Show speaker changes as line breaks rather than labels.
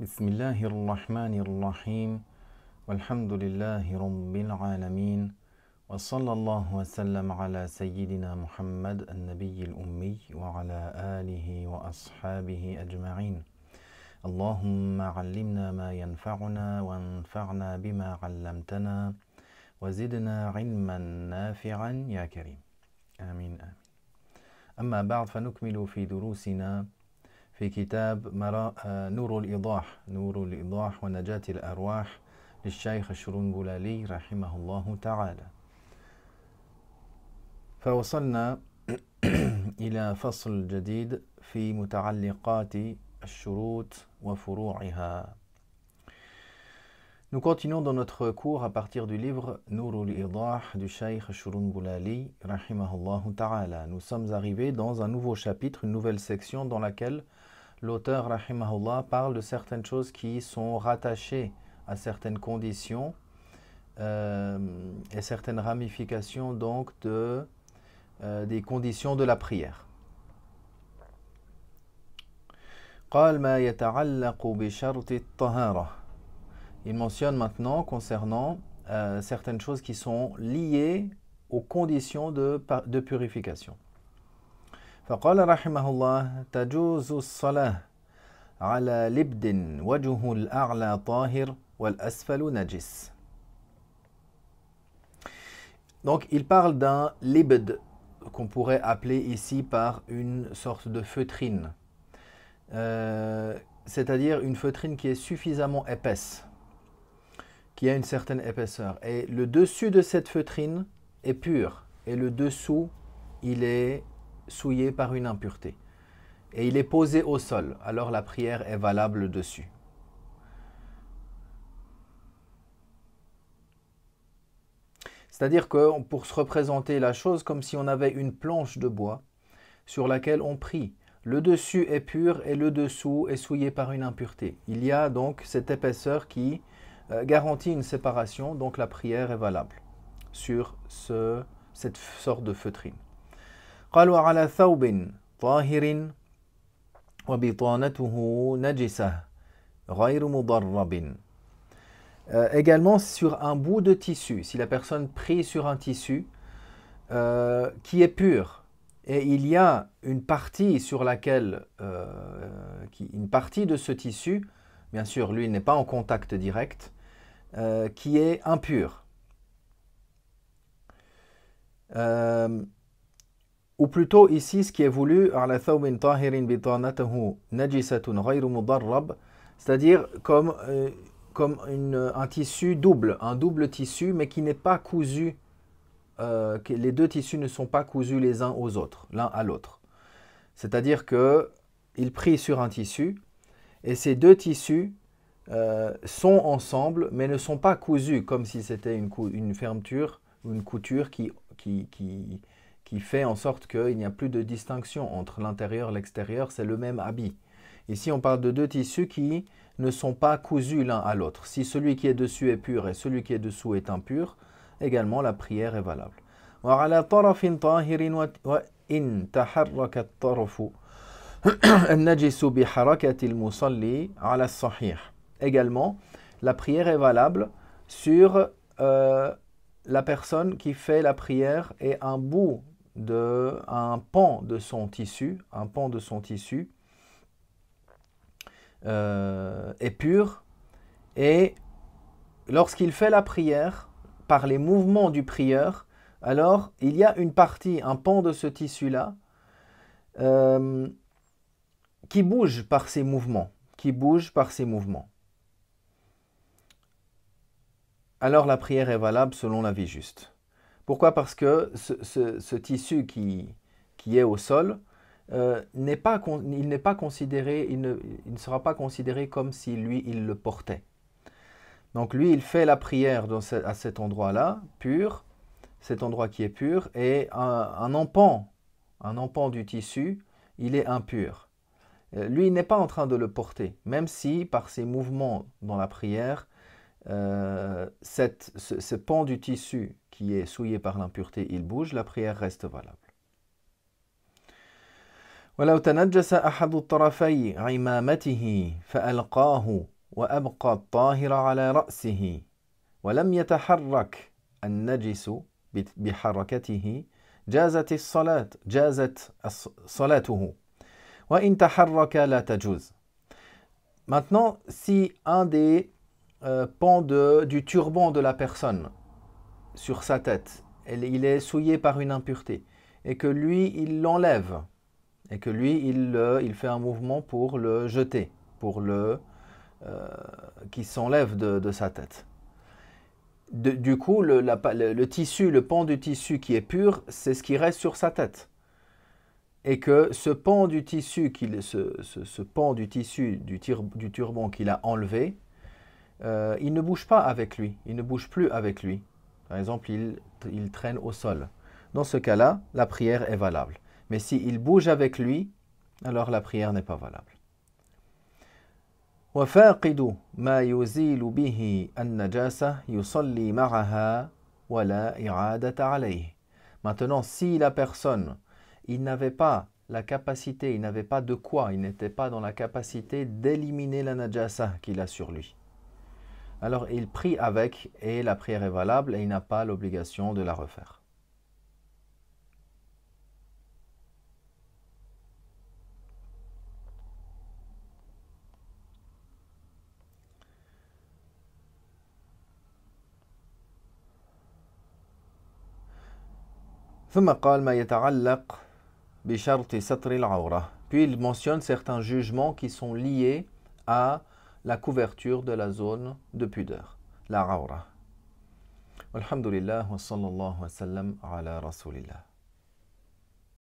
بسم الله الرحمن الرحيم والحمد لله رب العالمين وصلى الله وسلم على سيدنا محمد النبي الأمي وعلى آله وأصحابه أجمعين اللهم علمنا ما ينفعنا وانفعنا بما علمتنا وزدنا علما نافعا يا كريم آمين آمين أما بعد فنكمل في دروسنا في كتاب نور الإيضاح نور الإيضاح ونجاة الأرواح للشيخ الشرنبلالي رحمه الله تعالى فوصلنا إلى فصل جديد في متعلقات الشروط وفروعها Nous continuons dans notre cours à partir du livre Nourul Idah du Shaykh Shurun Bulali, rahimahullah ta'ala. Nous sommes arrivés dans un nouveau chapitre, une nouvelle section dans laquelle l'auteur, rahimahullah, parle de certaines choses qui sont rattachées à certaines conditions euh, et certaines ramifications donc de, euh, des conditions de la prière. Il mentionne maintenant concernant euh, certaines choses qui sont liées aux conditions de purification. Donc il parle d'un libd qu'on pourrait appeler ici par une sorte de feutrine, euh, c'est-à-dire une feutrine qui est suffisamment épaisse, qui a une certaine épaisseur. Et le dessus de cette feutrine est pur, et le dessous, il est souillé par une impureté, et il est posé au sol, alors la prière est valable dessus. C'est-à-dire que pour se représenter la chose comme si on avait une planche de bois sur laquelle on prie. Le dessus est pur et le dessous est souillé par une impureté. Il y a donc cette épaisseur qui euh, garantit une séparation, donc la prière est valable sur ce, cette sorte de feutrine. ثوب طاهر euh, également sur un bout de tissu, si la personne prie sur un tissu euh, qui est pur, et il y a une partie sur laquelle, euh, qui, une partie de ce tissu, bien sûr, lui n'est pas en contact direct, qui est impur. » Ou plutôt ici, ce qui est voulu, c'est-à-dire comme, euh, comme un tissu double, un double tissu, mais qui n'est pas cousu, euh, que les deux tissus ne sont pas cousus les uns aux autres, l'un à l'autre. C'est-à-dire que il prie sur un tissu, et ces deux tissus euh, sont ensemble, mais ne sont pas cousus, comme si c'était une, fermeture, une couture qui qui fait en sorte qu'il n'y a plus de distinction entre l'intérieur et l'extérieur, c'est le même habit. Ici, on parle de deux tissus qui ne sont pas cousus l'un à l'autre. Si celui qui est dessus est pur et celui qui est dessous est impur, également la prière est valable. Également, la prière est valable sur euh, la personne qui fait la prière est un bout de un pan de son tissu, un pan de son tissu euh, est pur et lorsqu'il fait la prière par les mouvements du prieur, alors il y a une partie, un pan de ce tissu là euh, qui bouge par ses mouvements, qui bouge par ses mouvements alors la prière est valable selon la vie juste. Pourquoi Parce que ce, tissu qui, est au sol, euh, n'est pas, il n'est pas considéré, il ne, sera pas considéré comme si lui, il le portait. Donc lui, il fait la prière à cet endroit-là, pur, cet endroit qui est pur, et un, empan, un empan du tissu, il est impur. Euh, lui, il n'est pas en train de le porter, même si par ses mouvements dans la prière, euh, ce, pan du tissu qui est souillé par l'impureté, il bouge, la prière reste valable. ولو Maintenant, si un des euh, pan du turban de la personne sur sa tête, il est souillé par une impureté, et que lui, il l'enlève, et que lui, il, euh, fait un mouvement pour le jeter, pour le... Euh, qui s'enlève de, sa tête. du coup, le, tissu, le pan du tissu qui est pur, c'est ce qui reste sur sa tête. Et que ce pan du tissu, ce, ce, ce pan du tissu du turban qu'il a enlevé, euh, il ne bouge pas avec lui, il ne bouge plus avec lui. Par exemple, il, traîne au sol. Dans ce cas-là, la prière est valable. Mais s'il bouge avec lui, alors la prière n'est pas valable. Maintenant, si la personne, il n'avait pas la capacité, il n'avait pas de quoi, il n'était pas dans la capacité d'éliminer la najasa qu'il a sur lui. Alors il prie avec et la prière est valable et il n'a pas l'obligation de la refaire. Puis il mentionne certains jugements qui sont liés à la couverture de la zone de pudeur, la raura. Alhamdulillah wa sallallahu wa sallam ala rasulillah.